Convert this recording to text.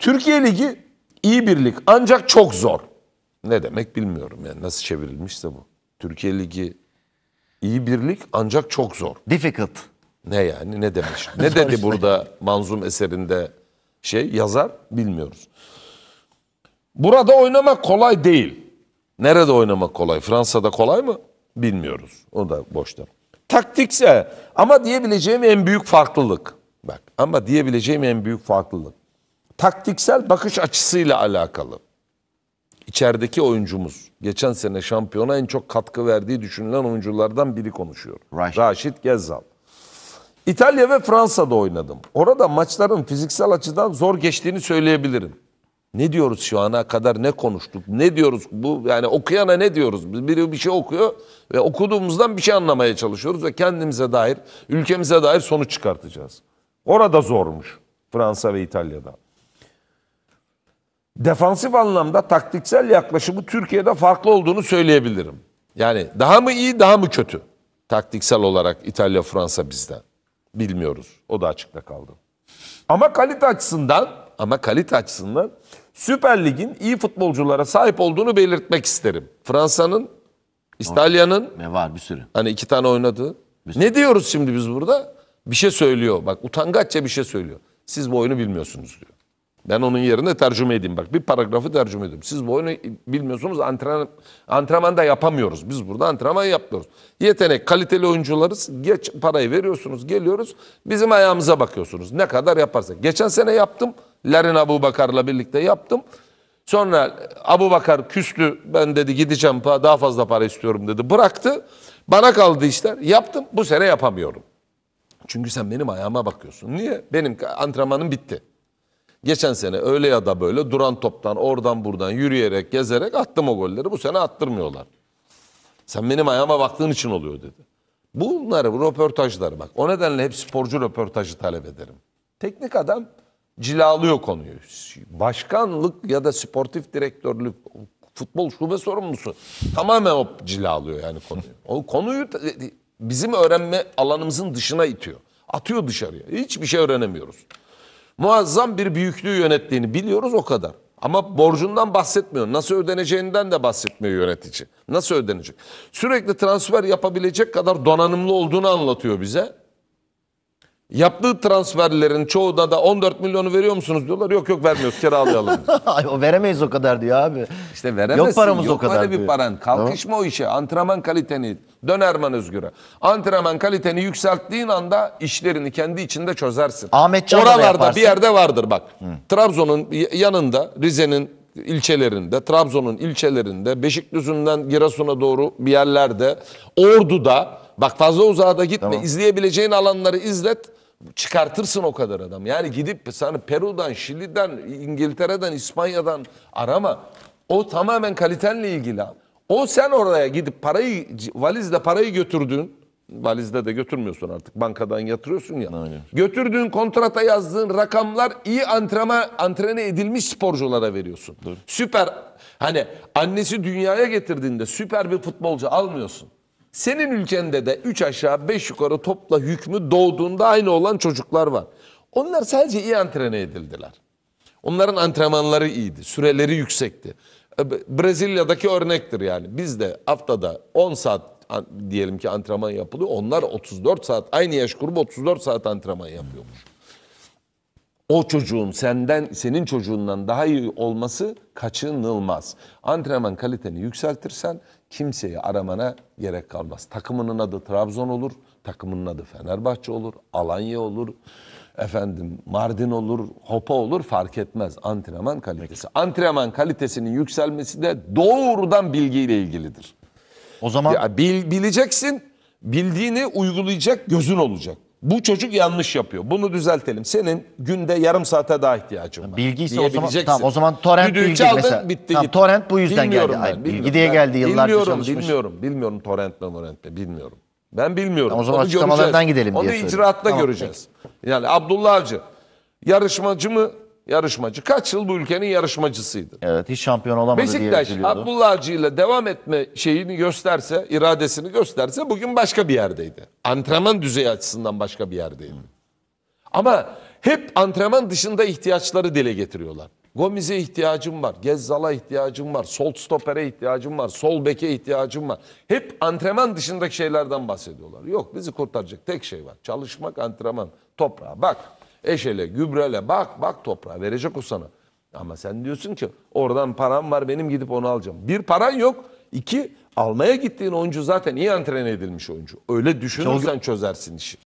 Türkiye Ligi iyi bir lig ancak çok zor. Ne demek bilmiyorum yani nasıl çevrilmişse bu. Türkiye Ligi iyi bir lig ancak çok zor. Difficult. Ne yani ne demiş? Ne dedi burada Manzum eserinde şey yazar bilmiyoruz. Burada oynamak kolay değil. Nerede oynamak kolay? Fransa'da kolay mı? Bilmiyoruz. O da boşta. Taktikse ama diyebileceğim en büyük farklılık. Bak ama diyebileceğim en büyük farklılık taktiksel bakış açısıyla alakalı. İçerideki oyuncumuz, geçen sene şampiyona en çok katkı verdiği düşünülen oyunculardan biri konuşuyor. Raşit, Raşit Gezzal. İtalya ve Fransa'da oynadım. Orada maçların fiziksel açıdan zor geçtiğini söyleyebilirim. Ne diyoruz şu ana kadar ne konuştuk? Ne diyoruz bu yani okuyana ne diyoruz? Biri bir şey okuyor ve okuduğumuzdan bir şey anlamaya çalışıyoruz ve kendimize dair, ülkemize dair sonuç çıkartacağız. Orada zormuş Fransa ve İtalya'da defansif anlamda taktiksel yaklaşımı Türkiye'de farklı olduğunu söyleyebilirim. Yani daha mı iyi daha mı kötü? Taktiksel olarak İtalya Fransa bizden. Bilmiyoruz. O da açıkta kaldı. Ama kalite açısından ama kalite açısından Süper Lig'in iyi futbolculara sahip olduğunu belirtmek isterim. Fransa'nın, İtalya'nın ne var bir sürü. Hani iki tane oynadı. Ne diyoruz şimdi biz burada? Bir şey söylüyor. Bak utangaçça bir şey söylüyor. Siz bu oyunu bilmiyorsunuz diyor. Ben onun yerine tercüme edeyim bak. Bir paragrafı tercüme ediyorum. Siz bu oyunu bilmiyorsunuz antrenman, antrenman da yapamıyoruz. Biz burada antrenman yapmıyoruz. Yetenek, kaliteli oyuncularız. Geç parayı veriyorsunuz, geliyoruz. Bizim ayağımıza bakıyorsunuz. Ne kadar yaparsak. Geçen sene yaptım. Larin Abu Bakar'la birlikte yaptım. Sonra Abu Bakar küstü. Ben dedi gideceğim daha fazla para istiyorum dedi. Bıraktı. Bana kaldı işler. Yaptım. Bu sene yapamıyorum. Çünkü sen benim ayağıma bakıyorsun. Niye? Benim antrenmanım bitti. Geçen sene öyle ya da böyle duran toptan oradan buradan yürüyerek gezerek attım o golleri. Bu sene attırmıyorlar. Sen benim ayağıma baktığın için oluyor dedi. Bunları bu röportajlar bak. O nedenle hep sporcu röportajı talep ederim. Teknik adam cilalıyor konuyu. Başkanlık ya da sportif direktörlük futbol şube sorumlusu tamamen o cilalıyor yani konuyu. O konuyu bizim öğrenme alanımızın dışına itiyor. Atıyor dışarıya. Hiçbir şey öğrenemiyoruz muazzam bir büyüklüğü yönettiğini biliyoruz o kadar. Ama borcundan bahsetmiyor. Nasıl ödeneceğinden de bahsetmiyor yönetici. Nasıl ödenecek? Sürekli transfer yapabilecek kadar donanımlı olduğunu anlatıyor bize. Yaptığı transferlerin çoğuna da 14 milyonu veriyor musunuz diyorlar. Yok yok vermiyoruz kiralayalım. Ay, o veremeyiz o kadar diyor abi. İşte veremezsin. Yok paramız yok o kadar öyle bir paran. Kalkışma o işe. Antrenman kaliteni dön Özgür'e. Antrenman kaliteni yükselttiğin anda işlerini kendi içinde çözersin. Ahmet Can'da da Oralarda bir yerde vardır bak. Trabzon'un yanında Rize'nin ilçelerinde, Trabzon'un ilçelerinde, Beşiktaş'ından Giresun'a doğru bir yerlerde, Ordu'da Bak fazla uzağa da gitme. izleyebileceğin alanları izlet çıkartırsın o kadar adam. Yani gidip sana Peru'dan, Şili'den, İngiltere'den, İspanya'dan arama. O tamamen kalitenle ilgili. O sen oraya gidip parayı valizde parayı götürdün. Valizde de götürmüyorsun artık. Bankadan yatırıyorsun ya. Aynen. Götürdüğün kontrata yazdığın rakamlar iyi antrenma antrene edilmiş sporculara veriyorsun. Dur. Süper hani annesi dünyaya getirdiğinde süper bir futbolcu almıyorsun. Senin ülkende de 3 aşağı 5 yukarı topla hükmü doğduğunda aynı olan çocuklar var. Onlar sadece iyi antrene edildiler. Onların antrenmanları iyiydi, süreleri yüksekti. E, Brezilya'daki örnektir yani. Bizde haftada 10 saat diyelim ki antrenman yapılıyor. Onlar 34 saat, aynı yaş grubu 34 saat antrenman yapıyormuş o çocuğun senden senin çocuğundan daha iyi olması kaçınılmaz. Antrenman kaliteni yükseltirsen kimseyi aramana gerek kalmaz. Takımının adı Trabzon olur, takımının adı Fenerbahçe olur, Alanya olur, efendim Mardin olur, Hopa olur fark etmez antrenman kalitesi. Peki. Antrenman kalitesinin yükselmesi de doğrudan bilgiyle ilgilidir. O zaman ya, bil, bileceksin, bildiğini uygulayacak gözün olacak. Bu çocuk yanlış yapıyor. Bunu düzeltelim. Senin günde yarım saate daha ihtiyacın var. Bilgi ise o zaman, tamam, o zaman torrent Düdüğü bilgi çaldın, mesela. bitti tamam, torrent bu yüzden Bilmiyorum geldi. Hayır, bilgi bilmiyorum. diye geldi yıllarca bilmiyorum, çalışmış. Bilmiyorum, bilmiyorum torrentle morentle bilmiyorum. Ben bilmiyorum. Tamam, o zaman açıklamalardan göreceğiz. gidelim Onu diye söyledim. icraatta Tamam, göreceğiz. Yani Abdullah Avcı yarışmacı mı yarışmacı. Kaç yıl bu ülkenin yarışmacısıydı. Evet hiç şampiyon olamadı Beşiktaş, diye üzülüyordu. Abdullah Avcı ile devam etme şeyini gösterse, iradesini gösterse bugün başka bir yerdeydi. Antrenman düzeyi açısından başka bir yerdeydi. Ama hep antrenman dışında ihtiyaçları dile getiriyorlar. Gomez'e ihtiyacım var, Gezzal'a ihtiyacım var, sol stopere ihtiyacım var, sol beke ihtiyacım var. Hep antrenman dışındaki şeylerden bahsediyorlar. Yok bizi kurtaracak tek şey var. Çalışmak, antrenman, toprağa bak. Eşele, gübrele bak bak toprağa verecek o sana. Ama sen diyorsun ki oradan param var benim gidip onu alacağım. Bir paran yok. iki almaya gittiğin oyuncu zaten iyi antren edilmiş oyuncu. Öyle düşünürsen çözersin işi.